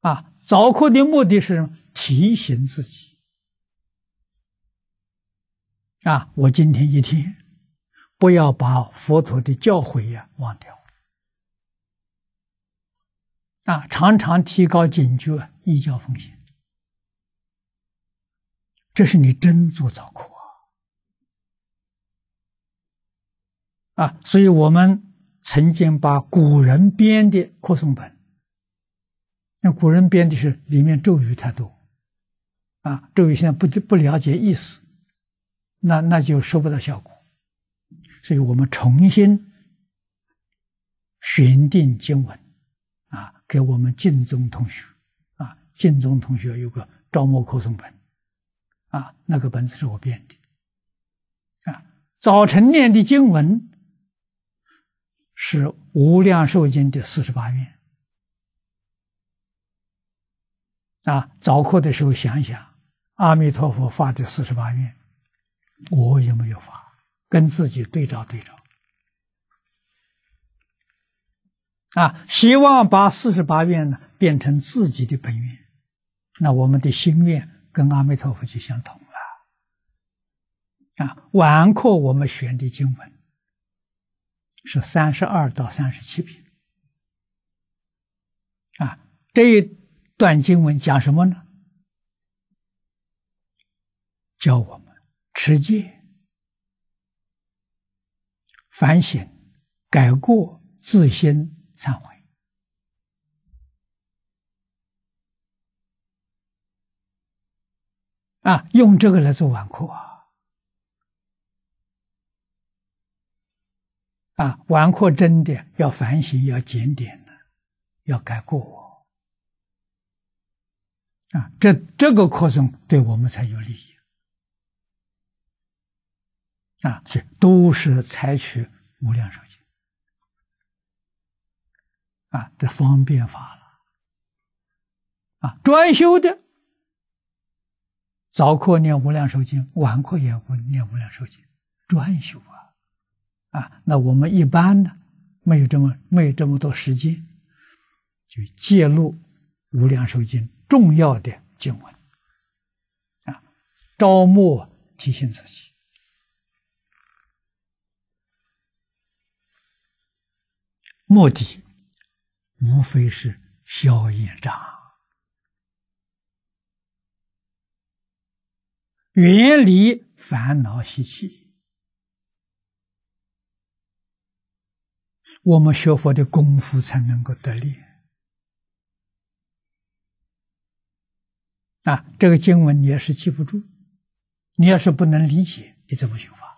啊，早课的目的是提醒自己。啊，我今天一天不要把佛陀的教诲呀忘掉。啊，常常提高警觉，以教风险。这是你真做早课啊！啊，所以我们曾经把古人编的扩诵本。那古人编的是里面咒语太多，啊，咒语现在不不了解意思，那那就收不到效果，所以我们重新选定经文，啊，给我们晋宗同学，啊，晋宗同学有个朝末课诵本，啊，那个本子是我编的，啊，早晨念的经文是《无量寿经》的四十八愿。啊，早课的时候想一想，阿弥陀佛发的四十八愿，我有没有发？跟自己对照对照。啊，希望把四十八愿呢变成自己的本愿，那我们的心愿跟阿弥陀佛就相同了。啊，晚课我们选的经文是三十二到三十七篇。啊，这。段经文讲什么呢？教我们持戒、反省、改过、自新、忏悔啊！用这个来做纨绔啊！啊，纨绔真的要反省，要检点的，要改过。啊，这这个课程对我们才有利益啊，所以都是采取无量寿经啊，这方便法了啊。专修的早课念无量寿经，晚课也会念无量寿经。专修啊，啊，那我们一般的没有这么没有这么多时间，就介入无量寿经。重要的经文啊，朝暮提醒自己，目的无非是消业障、远离烦恼习气，我们学佛的功夫才能够得力。啊，这个经文你要是记不住，你要是不能理解，你怎么修法？